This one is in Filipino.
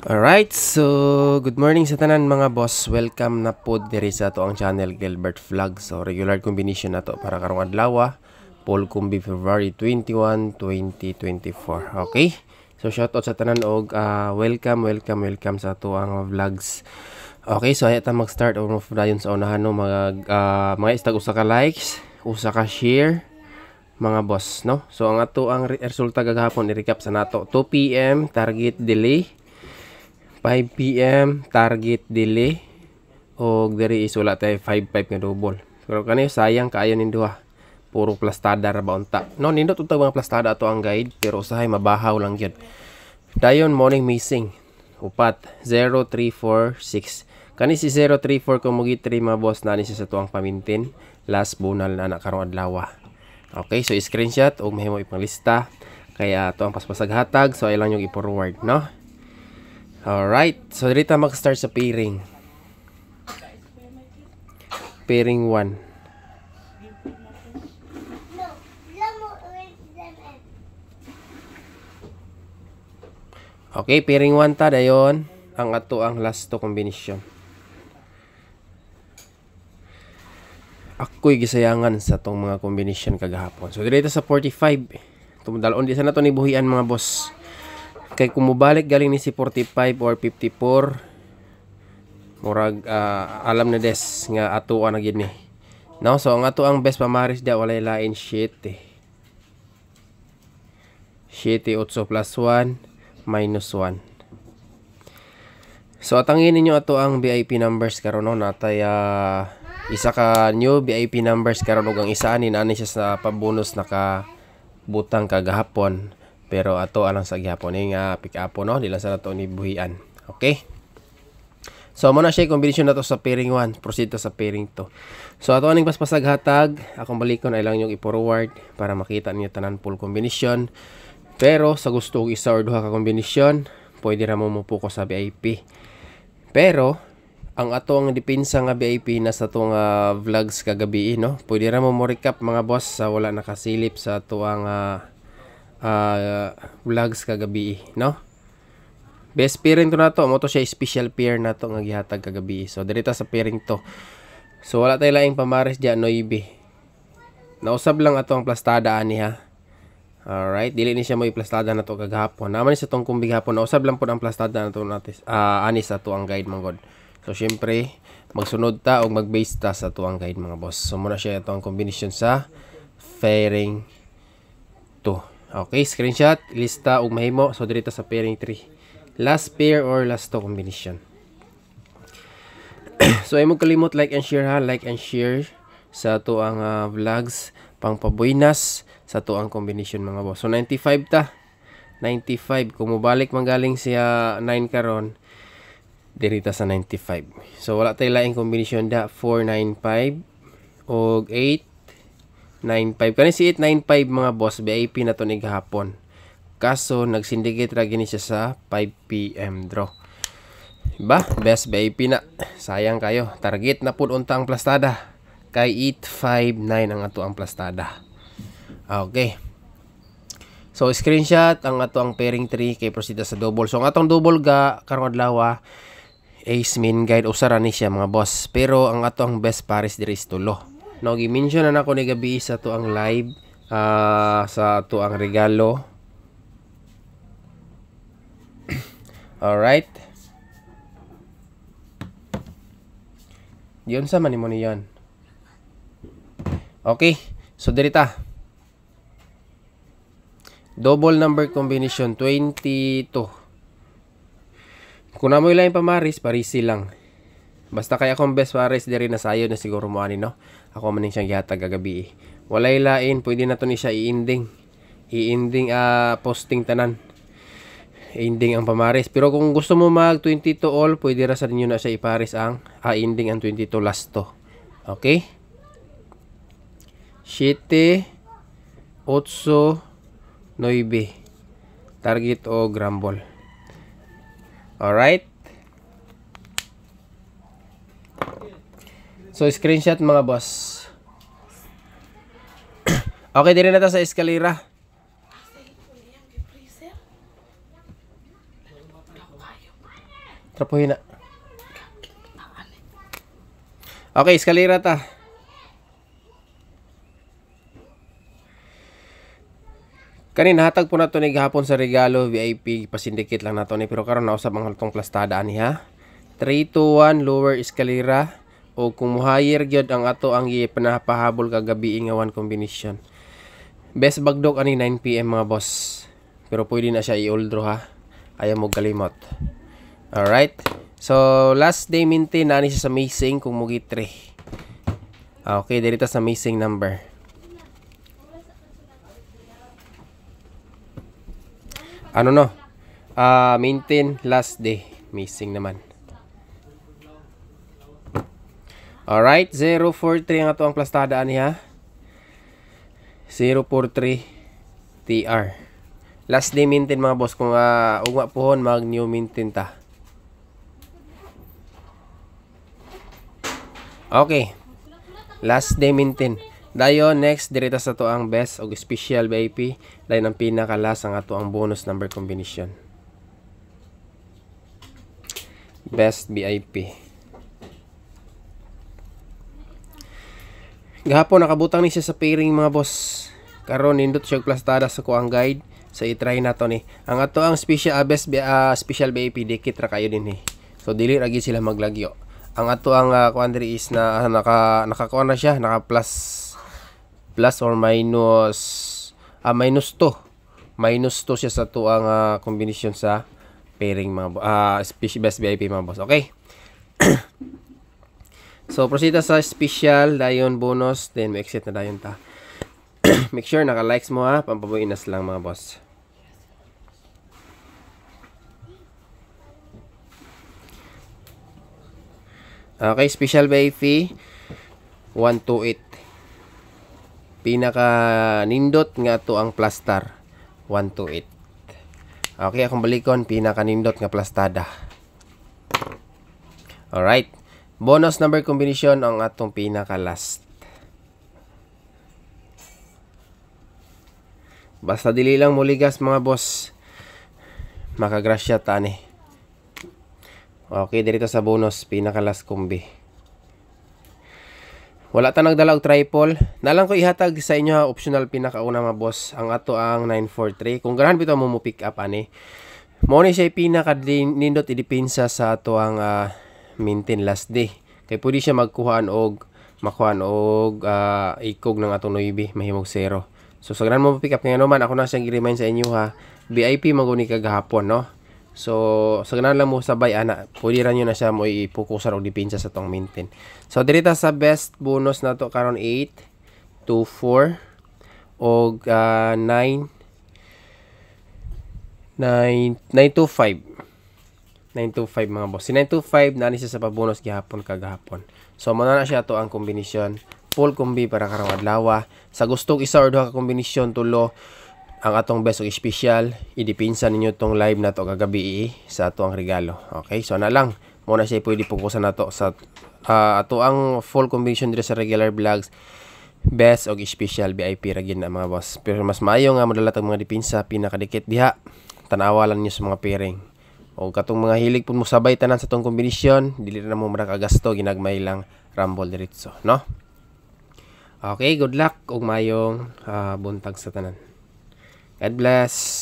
Alright, so good morning sa tanan mga boss. Welcome na po diri sa to ang channel Gilbert Vlog. So regular combination na to para karong adlaw, Paul ah. Kumbi February 21, 2024. Okay? So shout out sa tanan og uh, welcome, welcome, welcome sa to ang vlogs. Okay, so ayata mag-start og of dayon sa unahan no mag uh, mga istag usa ka likes, usa ka share mga boss no. So ang ato ang resulta gagahapon i-recap sa nato 2 PM target delay 5 pm target delay og diri is wala tay 55 nga double pero kani sayang kaayo nin duha puro plastada ra ba unta no nindot unta mga plastada ato ang guide pero usahay mabahaw lang gyud dayon morning missing upat 0346 kani si 034 kung mugitri mga boss nani sa tuang pamintin last bunal na nakarong adlaw okay so screenshot og mahimo ipanglista lista kaya ato ang paspasagatag so ay lang yung i-forward no Alright, so dito mag-start sa pairing. Pairing 1. Okay, pairing 1 ta dayon ang ato ang last to combination. Ako'y gisayangan sa tong mga combination kagahapon. So dito sa 45, tumdalon di sana to ni buhian mga boss kay kumubalik galing ni si 45 or 54 murag uh, alam na des nga ato na gid ni no so ang ato ang best pamaris dia wala lain shit eh. shit 8 plus 1 minus 1 so atangin ninyo ato ang VIP numbers karon no natay uh, isa ka new VIP numbers karon ug ang isa ni na siya sa pabonus naka butang kagahapon pero ato alang sa gihapon ning eh, uh, pick up no dila sa nato ni buhian okay So mo na siya combination nato sa pairing 1, proceed to sa pairing 2. So ato aning paspasag hatag, akong balikon ay lang yung i-forward para makita niyo tanan full combination. Pero sa gusto og isa or duha ka kombinasyon, pwede ra mo mopuko sa VIP. Pero ang ato ang depensa nga VIP na sa tong uh, ah, vlogs kagabi no, pwede ra mo mo recap mga boss sa wala nakasilip sa tuang uh, ah, uh, vlogs kagabi, no? Best pairing to na to, mo to siya special pair na to nga gihatag kagabi. So dirita sa pairing to. So wala tay laing pamaris dia noibe. Nausab lang ato ang plastada ani ha. Alright, dili ni siya mo plastada na to kagahapon. Naman sa tong kumbig hapon, nausab lang pud ang plastada na to natis. Uh, ani sa to ang guide mong god. So syempre, magsunod ta og magbase ta sa to ang guide mga boss. So muna siya ato ang combination sa fairing to. Okay, screenshot, lista ug mahimo so dito sa pairing 3. Last pair or last to combination. so ay kalimot like and share ha, like and share sa to ang uh, vlogs pang pabuinas sa to ang combination mga boss. So 95 ta. 95 kung mobalik man galing siya 9 karon dirita sa 95. So wala tay laing combination da 495 og 8 95. Kani si 895 mga boss, VIP na to ni gahapon. Kaso nagsyndicate ra gini siya sa 5 PM draw. Ba, best VIP na. Sayang kayo. Target na pud unta ang plastada. Kay 859 ang ato ang plastada. Okay. So screenshot ang ato ang pairing 3 kay prosida sa double. So ang atong double ga karong adlaw ah, ace min guide usara ni siya mga boss. Pero ang ato ang best pares diri is tulo. Now, mention na ako ni gabi sa to ang live, uh, sa tuang regalo All right Yun sa man mo niyan Okay. So, dirita. Double number combination, 22. Kung na mo yung pamaris, parisi silang Basta kaya kong best pares, diri na sayo na siguro mo ani, no? Ako man siyang yata gagabi eh. Walay lain, pwede na to ni siya i-ending. I-ending uh, ah, posting tanan. Ending ang pamares Pero kung gusto mo mag 22 all, pwede ra sa ninyo na siya ipares ang uh, ah, ending ang 22 last to. Okay? Shite, 8, 9. Target o grumble. Alright? So, screenshot mga boss. okay, diri na ta sa eskalera. Trapuhin na. Okay, eskalera ta. Kani hatag po nato ni gahapon sa regalo VIP pasindikit lang nato ni pero karon na usab ang haltong plastada ani ha. 3 to 1 lower escalera o kung muhayir gyud ang ato ang gipanapahabol kagabi one combination. Best bagdog ani 9 PM mga boss. Pero pwede na siya i-oldro ha. Ayaw mo kalimot. right. So, last day maintain na siya sa missing kung mugi 3. Ah, okay, dito sa missing number. Ano no? Ah, uh, maintain last day. Missing naman. Alright, 043 nga to ang plastada niya. 043 TR. Last day mintin mga boss kung uh, ah, ugma pohon mag new mintin ta. Okay. Last day mintin. Dayon next direta sa to ang best og special VIP dahil ang pinaka last ang ato ang bonus number combination. Best VIP. Gahapon nakabutang ni siya sa pairing mga boss. Karon nindot siya plastada sa kuang guide. So i-try nato to ni. Ang ato ang special abes ah, uh, ah, special BAP dikit ra kayo din ni. So dili ra sila maglagyo. Ang ato ang uh, ah, kuandri is na uh, naka nakakuan na siya, naka plus plus or minus uh, minus 2. Minus 2 siya sa tuang uh, combination sa pairing mga uh, special best VIP mga boss. Okay? So, proceed sa special, dayon bonus, then may exit na dayon ta. Make sure naka-likes mo ha, pampabuinas lang mga boss. Okay, special baby, 128. Pinaka nindot nga to ang plaster 128. Okay, akong balikon pinaka nindot nga plastada. All right. Bonus number combination ang atong pinaka last. Basta dili lang muligas mga boss. Makagrasya tani. Okay, dito sa bonus pinaka last kombi. Wala ta nagdala og triple. Nalang ko ihatag sa inyo optional pinakauna mga boss. Ang ato ang 943. Kung ganahan bitaw mo mo pick up ani. Mo ni siya pinaka nindot idepensa sa ato ang uh, maintain last day kay pwede siya magkuhaan og makuhaan og uh, ikog ng atong noibi mahimog zero so sa gran mo pick up ngayon man ako na siyang i-remind sa inyo ha VIP maguni kagahapon no So, sa ganan lang mo sabay ana, pwede ra niyo na siya mo ipokusan og depensa sa tong maintain. So, dirita sa best bonus nato karon 8 to 4 og uh, 9 9 9 to 5. 925 mga boss. Si 925 na siya sa pabonus gihapon kagahapon. So mo na siya to ang kombinasyon. Full kombi para karang adlaw. Sa gustong isa or duha ka kombinasyon tulo ang atong best og special idipinsa ninyo tong live na to kagabi eh, sa ato ang regalo. Okay? So na lang mo na siya pwede pukusan nato sa uh, ato ang full combination dire sa regular vlogs best og special VIP ra gid na mga boss. Pero mas maayo nga modalat tag mga dipinsa pinakadikit diha. Tanawalan niyo sa mga piring. O katong mga hilig pun mo sabay tanan sa tong kombinasyon, dili na mo makagasto ginagmay lang rumble diretso, no? Okay, good luck ug mayong uh, buntag sa tanan. God bless.